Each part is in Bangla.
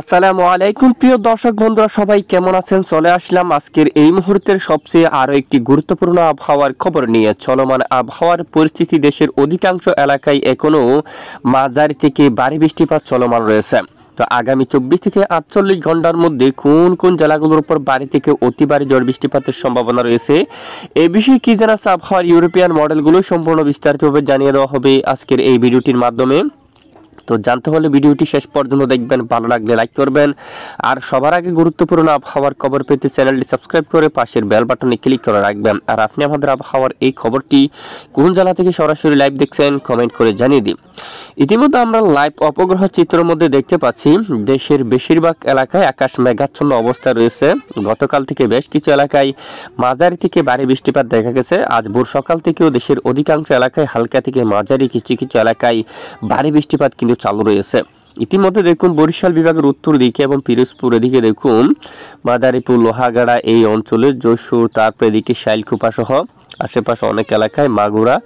আসসালামু আলাইকুম প্রিয় দর্শক বন্ধুরা সবাই কেমন আছেন চলে আসলাম আজকের এই মুহূর্তের সবচেয়ে আরও একটি গুরুত্বপূর্ণ আবহাওয়ার খবর নিয়ে চলমান আবহাওয়ার পরিস্থিতি দেশের অধিকাংশ এলাকায় এখনও মাঝারি থেকে ভারী বৃষ্টিপাত চলমান রয়েছে তো আগামী চব্বিশ থেকে আটচল্লিশ ঘন্টার মধ্যে কোন কোন জেলাগুলোর উপর বাড়ি থেকে অতি বাড়ি ঝড় বৃষ্টিপাতের সম্ভাবনা রয়েছে এ বিষয়ে কি জানাচ্ছে আবহাওয়ার ইউরোপিয়ান মডেলগুলো সম্পূর্ণ বিস্তারিতভাবে জানিয়ে দেওয়া হবে আজকের এই ভিডিওটির মাধ্যমে তো জানতে হলে ভিডিওটি শেষ পর্যন্ত দেখবেন ভালো লাগলে লাইক করবেন আর সবার আগে গুরুত্বপূর্ণ আবহাওয়ার খবর পেতে চ্যানেলটি সাবস্ক্রাইব করে পাশের বেল বাটনে ক্লিক করে রাখবেন আর আপনি আমাদের আবহাওয়ার এই খবরটি কোন জেলা থেকে সরাসরি লাইভ দেখছেন কমেন্ট করে জানিয়ে দিন ইতিমধ্যে আমরা লাইভ অপগ্রহ চিত্রের মধ্যে দেখতে পাচ্ছি দেশের বেশিরভাগ এলাকায় আকাশ মেঘাচ্ছন্ন অবস্থা রয়েছে গতকাল থেকে বেশ কিছু এলাকায় মাঝারি থেকে ভারী বৃষ্টিপাত দেখা গেছে আজ ভোর সকাল থেকেও দেশের অধিকাংশ এলাকায় হালকা থেকে মাঝারি কিছু কিছু এলাকায় ভারী বৃষ্টিপাত কিন্তু চালু রয়েছে ইতিমধ্যে দেখুন বরিশাল বিভাগের উত্তর দিকে এবং পিরোজপুর এদিকে দেখুন মাদারীপুর লোহাগাড়া এই অঞ্চলের যশোর তারপরে এদিকে শাইলকুপা সহ আশেপাশে অনেক এলাকায় মাগুরা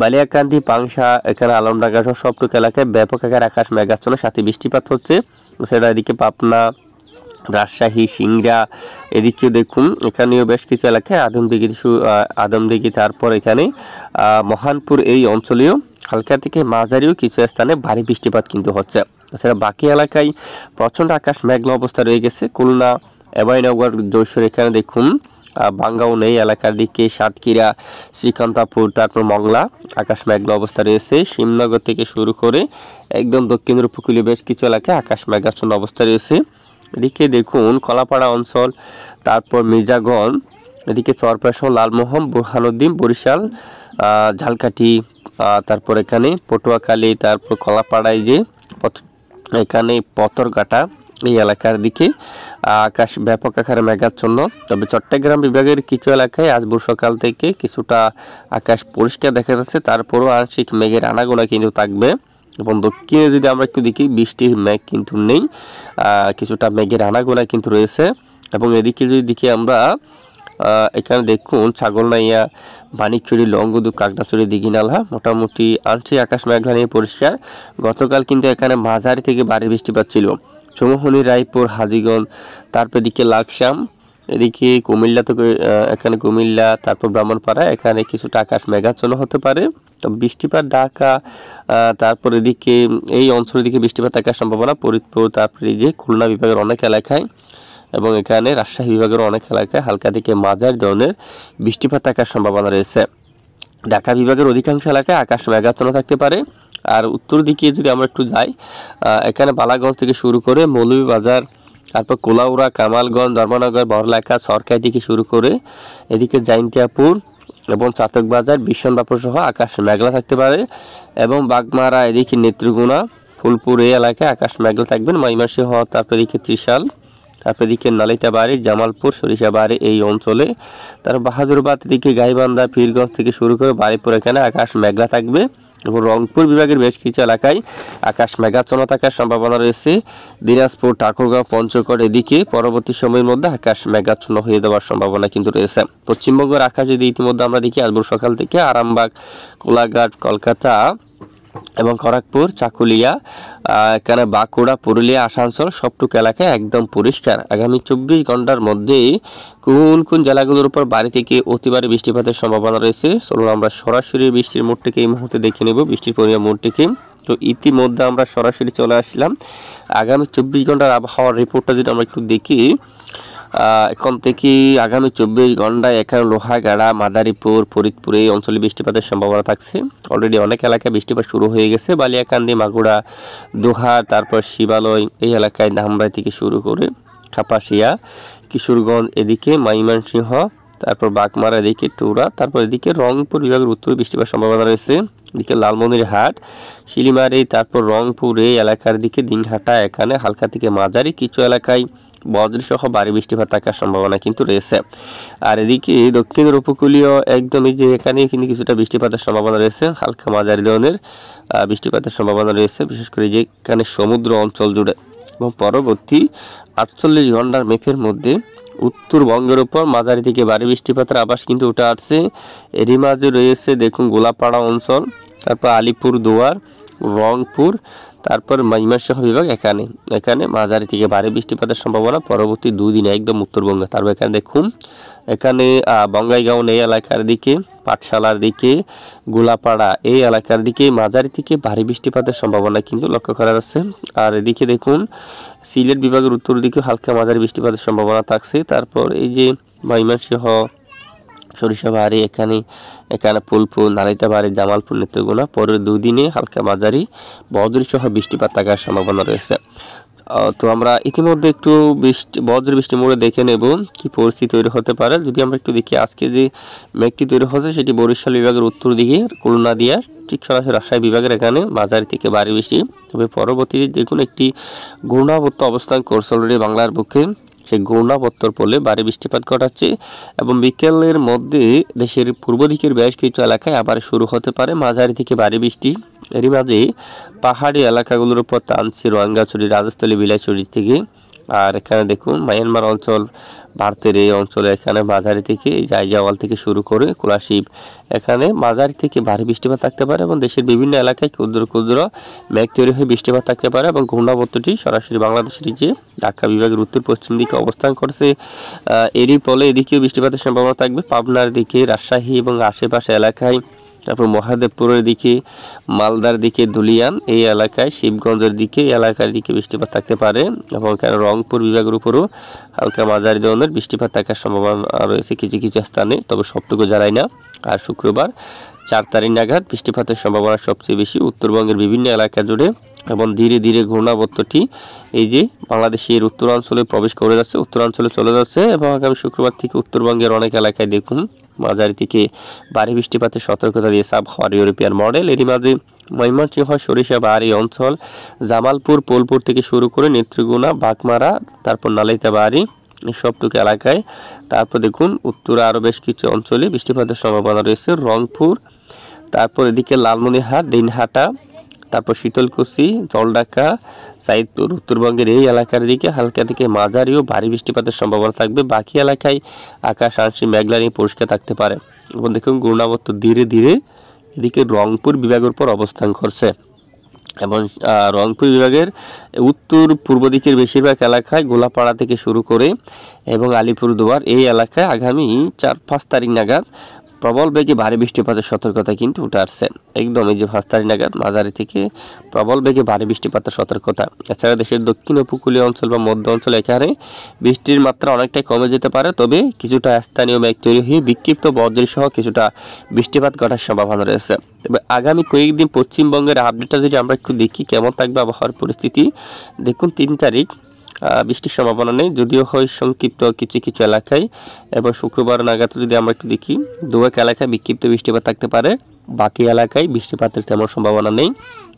বালিয়াকান্দি পাংশা এখানে আলমডাঙ্গা সহ সবটুকু এলাকায় ব্যাপক আকার আকাশ মেঘাচ্ছন্ন সাথে বৃষ্টিপাত হচ্ছে সেটা এদিকে পাপনা রাজশাহী সিংড়া এদিকে দেখুন এখানেও বেশ কিছু এলাকায় আদমদিঘি আদমদিঘি তারপর এখানে মহানপুর এই অঞ্চলেও হালকা থেকে মাঝারিও কিছু স্থানে ভারী বৃষ্টিপাত কিন্তু হচ্ছে এছাড়া বাকি এলাকায় প্রচণ্ড আকাশ মেঘলা অবস্থা রয়ে গেছে খুলনা এবাইনগর জৈশোর এখানে দেখুন ভাঙ্গাউন এই এলাকার দিকে সাতক্ষীরা শ্রীকান্তাপুর তারপর মংলা আকাশ মেঘলা অবস্থা রয়েছে শিমনগর থেকে শুরু করে একদম দক্ষিণের উপকূলীয় বেশ কিছু এলাকায় আকাশ মেঘাচ্ছন্ন অবস্থা রয়েছে এদিকে দেখুন কলাপাড়া অঞ্চল তারপর মির্জাগঞ্জ এদিকে চরপ্রাসন লালমোহন বুরহানুদ্দিন বরিশাল ঝালকাঠি তারপর এখানে পটুয়াখালী তারপর কলাপাড়ায় যে এখানে পতরঘাটা এই এলাকার দিকে আকাশ ব্যাপক আকারে মেঘাচ্ছন্ন তবে চট্টগ্রাম বিভাগের কিছু এলাকায় আজ ভোর সকাল থেকে কিছুটা আকাশ পরিষ্কার দেখা যাচ্ছে তারপরও আংশিক মেঘের আনাগোনা কিন্তু থাকবে এবং দক্ষিণে যদি আমরা একটু দেখি বৃষ্টির মেঘ কিন্তু নেই কিছুটা মেঘের আনাগোনা কিন্তু রয়েছে এবং এদিকে যদি দেখি আমরা এখানে দেখুন ছাগলনাইয়া বাণিকচুরি লঙ্গদু কাকড়াচুরি দিঘিনালা মোটামুটি আংশিক আকাশ মেঘলা নিয়ে পরিষ্কার গতকাল কিন্তু এখানে মাঝারি থেকে বাড়ির বৃষ্টিপাত ছিল চৌমহনী রায়পুর হাজিগঞ্জ তারপর এদিকে লাকসাম এদিকে কুমিল্লা তো এখানে কুমিল্লা তারপর ব্রাহ্মণপাড়া এখানে কিছু আকাশ মেঘাচ্ছন্ন হতে পারে তো বৃষ্টিপাত ঢাকা তারপর এদিকে এই অঞ্চলের দিকে বৃষ্টিপাত থাকার সম্ভাবনা ফরিদপুর তারপরে যে খুলনা বিভাগের অনেক এলাকায় এবং এখানে রাজশাহী বিভাগের অনেক এলাকায় হালকা দিকে মাঝার ধরনের বৃষ্টিপাত থাকার সম্ভাবনা রয়েছে ঢাকা বিভাগের অধিকাংশ এলাকায় আকাশ মেঘাচ্ছন্ন থাকতে পারে আর উত্তর দিকে যদি আমরা একটু যাই এখানে বালাগঞ্জ থেকে শুরু করে বাজার তারপর কোলাউড়া কামালগঞ্জ ধর্মনগর বড়লেখা সরকার দিকে শুরু করে এদিকে জাইন্তিয়াপুর এবং চাতক বাজার বিশ্বনবাপুর সহ আকাশ মেঘলা থাকতে পারে এবং বাগমারা এদিকে নেত্রগুনা ফুলপুর এই এলাকায় আকাশ মেঘলা থাকবেন মাইমাসি হওয়া তারপর এদিকে ত্রিশাল তারপর এদিকে নালিতাবাড়ি জামালপুর সরিষাবাড়ি এই অঞ্চলে তার বাহাদুরবাদ এদিকে গাইবান্ধা ফিরগঞ্জ থেকে শুরু করে বাড়িপুর এখানে আকাশ মেঘলা থাকবে এবং রংপুর বিভাগের বেশ কিছু এলাকায় আকাশ মেঘাচ্ছন্ন থাকার সম্ভাবনা রয়েছে দিনাজপুর ঠাকুরগাঁও পঞ্চগড় এদিকে পরবর্তী সময়ের মধ্যে আকাশ মেঘাচ্ছন্ন হয়ে যাওয়ার সম্ভাবনা কিন্তু রয়েছে পশ্চিমবঙ্গের আকাশ যদি ইতিমধ্যে আমরা দেখি আজ সকাল থেকে আরামবাগ কোলাঘাট কলকাতা এবং খড়গপুর চাকুলিয়া এখানে বাঁকুড়া পুরুলিয়া আসানসোল সবটুকু এলাকায় একদম পরিষ্কার আগামী চব্বিশ ঘন্টার মধ্যেই কোন কোন জেলাগুলোর উপর বাড়ি থেকে অতিবারে বৃষ্টিপাতের সম্ভাবনা রয়েছে চলুন আমরা সরাসরি বৃষ্টির মোড়টিকে এই মুহূর্তে দেখে নেব বৃষ্টির পরিমাণ মোড়টিকে তো ইতিমধ্যে আমরা সরাসরি চলে আসলাম আগামী চব্বিশ ঘন্টার আবহাওয়ার রিপোর্টটা যদি আমরা একটু দেখি এখন থেকে আগামী চব্বিশ ঘন্টায় এখানে লোহাগাড়া মাদারীপুর ফরিদপুর এই অঞ্চলে বৃষ্টিপাতের সম্ভাবনা থাকছে অলরেডি অনেক এলাকায় বৃষ্টিপাত শুরু হয়ে গেছে বালিয়াকান্দি মাগুড়া দোহার তারপর শিবালয় এই এলাকায় ধামরাই থেকে শুরু করে খাপাশিয়া কিশোরগঞ্জ এদিকে মাইমনসিংহ তারপর বাগমারা এদিকে টুরা তারপর এদিকে রংপুর বিভাগের উত্তরে বৃষ্টিপাত সম্ভাবনা রয়েছে এদিকে হাট শিলিমারি তারপর রংপুর এই এলাকার দিকে দিনহাটা এখানে হালকা থেকে মাঝারি কিছু এলাকায় বজ্রসহ ভারী বৃষ্টিপাত থাকার সম্ভাবনা কিন্তু রয়েছে আর এদিকে দক্ষিণের উপকূলীয় একদমই যে এখানে কিন্তু কিছুটা বৃষ্টিপাতের সম্ভাবনা রয়েছে হালকা মাঝারি ধরনের বৃষ্টিপাতের সম্ভাবনা রয়েছে বিশেষ করে যেখানে সমুদ্র অঞ্চল জুড়ে এবং পরবর্তী আটচল্লিশ ঘন্টার মেপের মধ্যে উত্তরবঙ্গের উপর মাঝারি থেকে ভারী বৃষ্টিপাতের আবাস কিন্তু উঠে আসছে এরই মাঝে রয়েছে দেখুন গোলাপাড়া অঞ্চল তারপর আলিপুর রংপুর তারপর মাইমাসহ বিভাগ এখানে এখানে মাঝারি থেকে ভারী বৃষ্টিপাতের সম্ভাবনা পরবর্তী দুদিনে একদম উত্তরবঙ্গে তারপর এখানে দেখুন এখানে বঙ্গাইগাঁও এই এলাকার দিকে পাঠশালার দিকে গোলাপাড়া এই এলাকার দিকে মাঝারি থেকে ভারী বৃষ্টিপাতের সম্ভাবনা কিন্তু লক্ষ্য করা যাচ্ছে আর এদিকে দেখুন সিলেট বিভাগের উত্তর দিকে হালকা মাঝারি বৃষ্টিপাতের সম্ভাবনা থাকছে তারপর এই যে মাইমাসিংহ সরিষা বাড়ি এখানে এখানে ফুলপুর নালিতাবাড়ি জামালপুর নেত্রকোনা পরের দুদিনে হালকা মাঝারি বজ্র সহ বৃষ্টিপাত থাকার সম্ভাবনা রয়েছে তো আমরা ইতিমধ্যে একটু বৃষ্টি বজ্র বৃষ্টির মোড়ে দেখে নেব কি পরিস্থিতি তৈরি হতে পারে যদি আমরা একটু দেখি আজকে যে মেঘটি তৈরি হচ্ছে সেটি বরিশাল বিভাগের উত্তর দিকে খুলনা দিয়া ঠিক সরাসরি রাজশাহী বিভাগের এখানে মাঝারি থেকে বাড়ি বৃষ্টি তবে পরবর্তীতে যে কোনো একটি ঘূর্ণাবত্ত অবস্থান করছে অলরেডি বাংলার পক্ষে সেই ঘূর্ণাবর্তর পড়লে ভারী বৃষ্টিপাত ঘটাচ্ছে এবং বিকেলের মধ্যে দেশের পূর্ব দিকের বেশ কিছু এলাকায় আবার শুরু হতে পারে মাঝারি থেকে ভারী বৃষ্টি এরই মাঝে পাহাড়ি এলাকাগুলোর উপর তানসি রোয়াঙ্গাছড়ি রাজস্থলী বিলাইছড়ি থেকে আর এখানে দেখুন মায়ানমার অঞ্চল ভারতের এই অঞ্চলে এখানে মাঝারি থেকে জাইজাওয়াল থেকে শুরু করে কোলাশিপ এখানে মাঝারি থেকে ভারী বৃষ্টিপাত থাকতে পারে এবং দেশের বিভিন্ন এলাকায় ক্ষুদ্র ক্ষুদ্র মেঘ তৈরি হয়ে বৃষ্টিপাত থাকতে পারে এবং ঘূর্ণাবর্তটি সরাসরি বাংলাদেশের যে ঢাকা বিভাগের উত্তর পশ্চিম দিকে অবস্থান করছে এরই ফলে এদিকেও বৃষ্টিপাতের সম্ভাবনা থাকবে পাবনার দিকে রাজশাহী এবং আশেপাশে এলাকায় তারপর মহাদেবপুরের দিকে মালদার দিকে ধুলিয়ান এই এলাকায় শিবগঞ্জের দিকে এই এলাকার দিকে বৃষ্টিপাত থাকতে পারে এবং কেন রংপুর বিভাগের উপরও হালকা মাঝারি ধরনের বৃষ্টিপাত থাকার সম্ভাবনা রয়েছে কিছু কিছু স্থানে তবে সবটুকু জানায় না আর শুক্রবার চার তারিখ নাগাদ বৃষ্টিপাতের সম্ভাবনা সবচেয়ে বেশি উত্তরবঙ্গের বিভিন্ন এলাকা জুড়ে এবং ধীরে ধীরে ঘূর্ণাবর্তটি এই যে বাংলাদেশের উত্তরাঞ্চলে প্রবেশ করে যাচ্ছে উত্তরাঞ্চলে চলে যাচ্ছে এবং আগামী শুক্রবার থেকে উত্তরবঙ্গের অনেক এলাকায় দেখুন মাঝারি থেকে ভারী বৃষ্টিপাতের সতর্কতা দিয়ে সাব হওয়ার ইউরোপিয়ান মডেল এরই মাঝে ময়মনসিংহ সরিষা বাহারি অঞ্চল জামালপুর পোলপুর থেকে শুরু করে নেত্রীগুনা বাঘমারা তারপর বাহারি সবটুকু এলাকায় তারপর দেখুন উত্তরা আরও বেশ কিছু অঞ্চলে বৃষ্টিপাতের সম্ভাবনা রয়েছে রংপুর তারপর এদিকে লালমনিহাট দিনহাটা তারপর শীতলকুচি জলডাকা সাইদপুর উত্তরবঙ্গের এই এলাকার দিকে হালকা থেকে মাঝারি ও ভারী বৃষ্টিপাতের সম্ভাবনা থাকবে বাকি এলাকায় আকাশ আংশি মেঘলা নিয়ে পরিষ্কার থাকতে পারে এবং দেখুন গুণাবত্ত ধীরে ধীরে এদিকে রংপুর বিভাগের উপর অবস্থান করছে এবং রংপুর বিভাগের উত্তর পূর্ব দিকের বেশিরভাগ এলাকায় গোলাপাড়া থেকে শুরু করে এবং আলিপুরদুয়ার এই এলাকায় আগামী চার পাঁচ তারিখ নাগাদ প্রবল বেগে ভারী বৃষ্টিপাতের সতর্কতা কিন্তু উঠে আসছে একদম এই যে ভাস্তারি নাগাদ মাঝারি থেকে প্রবল বেগে ভারী বৃষ্টিপাতের সতর্কতা এছাড়া দেশের দক্ষিণ উপকূলীয় অঞ্চল বা মধ্য অঞ্চল এখানে বৃষ্টির মাত্রা অনেকটাই কমে যেতে পারে তবে কিছুটা স্থানীয় মেঘ তৈরি হয়ে বিক্ষিপ্ত বজ্রসহ কিছুটা বৃষ্টিপাত ঘটার সম্ভাবনা রয়েছে তবে আগামী কয়েকদিন পশ্চিমবঙ্গের আপডেটটা যদি আমরা একটু দেখি কেমন থাকবে আবহাওয়ার পরিস্থিতি দেখুন তিন তারিখ বৃষ্টির সম্ভাবনা নেই যদিও হয় সংক্ষিপ্ত কিছু কিছু এলাকায় এবং শুক্রবার নাগাদ যদি আমরা একটু দেখি দুয়েক এলাকায় বিক্ষিপ্ত বৃষ্টিপাত থাকতে পারে বাকি এলাকায় বৃষ্টিপাতের তেমন সম্ভাবনা নেই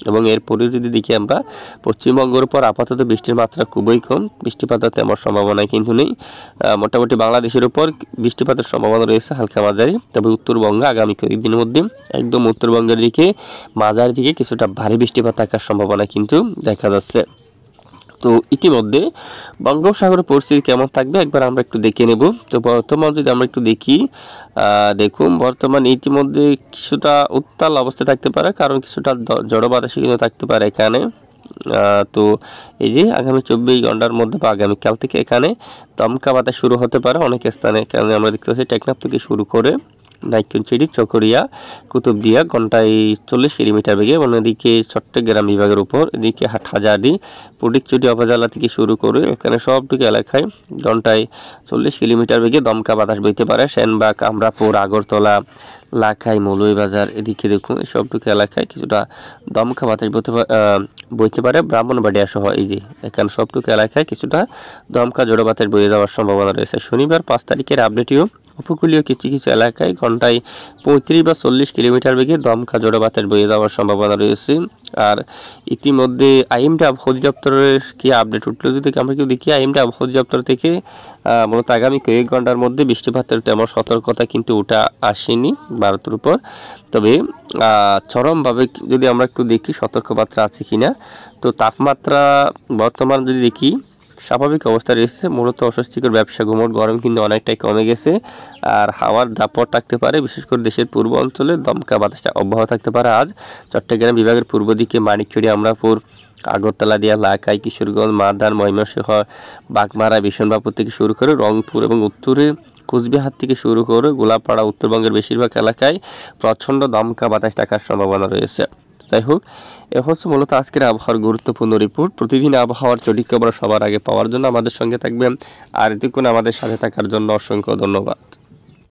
এবং এরপরে যদি দেখি আমরা পশ্চিমবঙ্গের উপর আপাতত বৃষ্টির মাত্রা খুবই কম বৃষ্টিপাতের তেমন সম্ভাবনা কিন্তু নেই মোটামুটি বাংলাদেশের উপর বৃষ্টিপাতের সম্ভাবনা রয়েছে হালকা মাঝারি তবে উত্তরবঙ্গে আগামী কয়েকদিনের মধ্যে একদম উত্তরবঙ্গের দিকে মাঝারি দিকে কিছুটা ভারী বৃষ্টিপাত থাকার সম্ভাবনা কিন্তু দেখা যাচ্ছে তো ইতিমধ্যে বঙ্গোপসাগরের পরিস্থিতি কেমন থাকবে একবার আমরা একটু দেখে নেব তো বর্তমান যদি আমরা একটু দেখি দেখুন বর্তমান ইতিমধ্যে কিছুটা উত্তাল অবস্থা থাকতে পারে কারণ কিছুটা জড়ো বাতাসে কিন্তু থাকতে পারে এখানে তো এই যে আগামী চব্বিশ ঘন্টার মধ্যে বা আগামীকাল থেকে এখানে দমকা বাতাস শুরু হতে পারে অনেক স্থানে এখানে আমরা দেখতে পাচ্ছি টেকনাফ থেকে শুরু করে দায়িত্বনচিড়ি চকরিয়া কুতুবদিয়া ঘন্টায় চল্লিশ কিলোমিটার বেগে এবং এদিকে চট্টগ্রাম বিভাগের উপর এদিকে হাটহাজারি পুডিকচুটি অপজালা থেকে শুরু করে এখানে সবটুকু এলাকায় ঘন্টায় চল্লিশ কিলোমিটার বেগে দমকা বাতাস বইতে পারে সেনবাগ আমরাপুর আগরতলা লাখাই মৌলুই বাজার এদিকে দেখুন সবটুকু এলাকায় কিছুটা দমকা বাতাস বইতে পারে ব্রাহ্মণবাড়িয়া সহ এই যে এখানে সবটুকু এলাকায় কিছুটা দমকা জোড়ো বাতাস বয়ে যাওয়ার সম্ভাবনা রয়েছে শনিবার পাঁচ তারিখের আপডেটিও উপকূলীয় কিছু কিছু এলাকায় ঘন্টায় পঁয়ত্রিশ বা চল্লিশ কিলোমিটার বেগে দমকা জোড়ো বাতাস বয়ে যাওয়ার সম্ভাবনা রয়েছে আর ইতিমধ্যে আইএমটা আবহাওয়া অধিদপ্তরের কি আপডেট উঠলো যদি আমরা কেউ দেখি আইএমটা আবহাওয়া অধিদপ্তর থেকে মূলত আগামী কয়েক ঘন্টার মধ্যে বৃষ্টিপাতের তেমন সতর্কতা কিন্তু ওটা আসেনি ভারতের উপর তবে চরমভাবে যদি আমরা একটু দেখি সতর্কবার্তা আছে কিনা তো তাপমাত্রা বর্তমান যদি দেখি স্বাভাবিক অবস্থা রয়েছে মূলত অস্বস্তিকর ব্যবসা ঘুমোট গরম কিন্তু অনেকটাই কমে গেছে আর হাওয়ার দাপট থাকতে পারে বিশেষ করে দেশের পূর্ব অঞ্চলে দমকা বাতাসটা অব্যাহত থাকতে পারে আজ চট্টগ্রাম বিভাগের পূর্ব দিকে মানিকচুরি আমরাপুর আগরতলা দিয়া লাকাই কিশোরগঞ্জ মাদার ময়মনসিংহ বাগমারা বিশনবাপুর থেকে শুরু করে রংপুর এবং উত্তরে কোচবিহার থেকে শুরু করে গোলাপাড়া উত্তরবঙ্গের বেশিরভাগ এলাকায় প্রচণ্ড দমকা বাতাস থাকার সম্ভাবনা রয়েছে যাই হোক এ হচ্ছে মূলত আজকের আবহাওয়ার গুরুত্বপূর্ণ রিপোর্ট প্রতিদিন আবহাওয়ার চরিত্র খবর সবার আগে পাওয়ার জন্য আমাদের সঙ্গে থাকবেন আর এতক্ষণ আমাদের সাথে থাকার জন্য অসংখ্য ধন্যবাদ